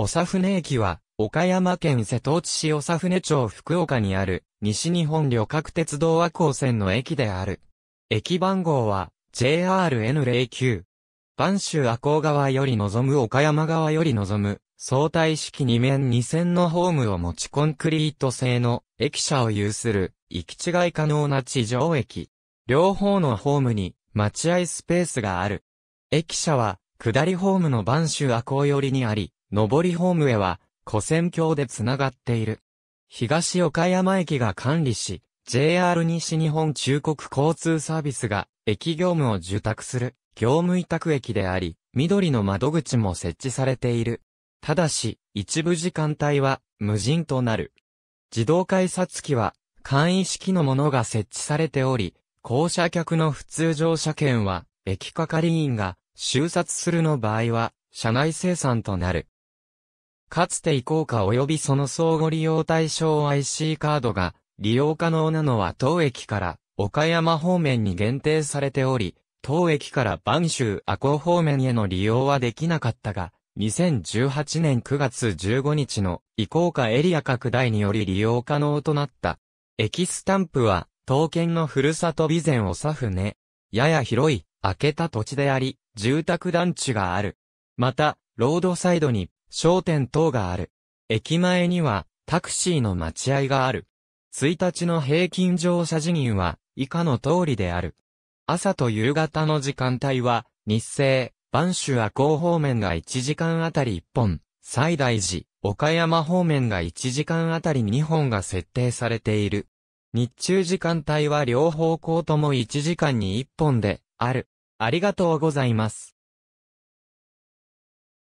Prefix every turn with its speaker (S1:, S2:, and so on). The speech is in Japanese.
S1: 長船駅は、岡山県瀬戸内市長船町福岡にある、西日本旅客鉄道和光線の駅である。駅番号は、JRN09。万州和光川より望む岡山側より望む、相対式2面2線のホームを持ちコンクリート製の駅舎を有する、行き違い可能な地上駅。両方のホームに待合スペースがある。駅舎は、下りホームの番州和光寄りにあり、上りホームへは、古戦橋でつながっている。東岡山駅が管理し、JR 西日本中国交通サービスが、駅業務を受託する、業務委託駅であり、緑の窓口も設置されている。ただし、一部時間帯は、無人となる。自動改札機は、簡易式のものが設置されており、降車客の普通乗車券は、駅係員が、収札するの場合は、車内生産となる。かつて移行化及びその相互利用対象 IC カードが利用可能なのは当駅から岡山方面に限定されており、当駅から播州阿高方面への利用はできなかったが、2018年9月15日の移行化エリア拡大により利用可能となった。駅スタンプは、刀剣のふるさと備前をさふね。やや広い、開けた土地であり、住宅団地がある。また、ロードサイドに商店等がある。駅前には、タクシーの待合がある。1日の平均乗車時銀は、以下の通りである。朝と夕方の時間帯は、日清、万州亜高方面が1時間あたり1本、最大寺、岡山方面が1時間あたり2本が設定されている。日中時間帯は両方向とも1時間に1本で、ある。ありがとうございます。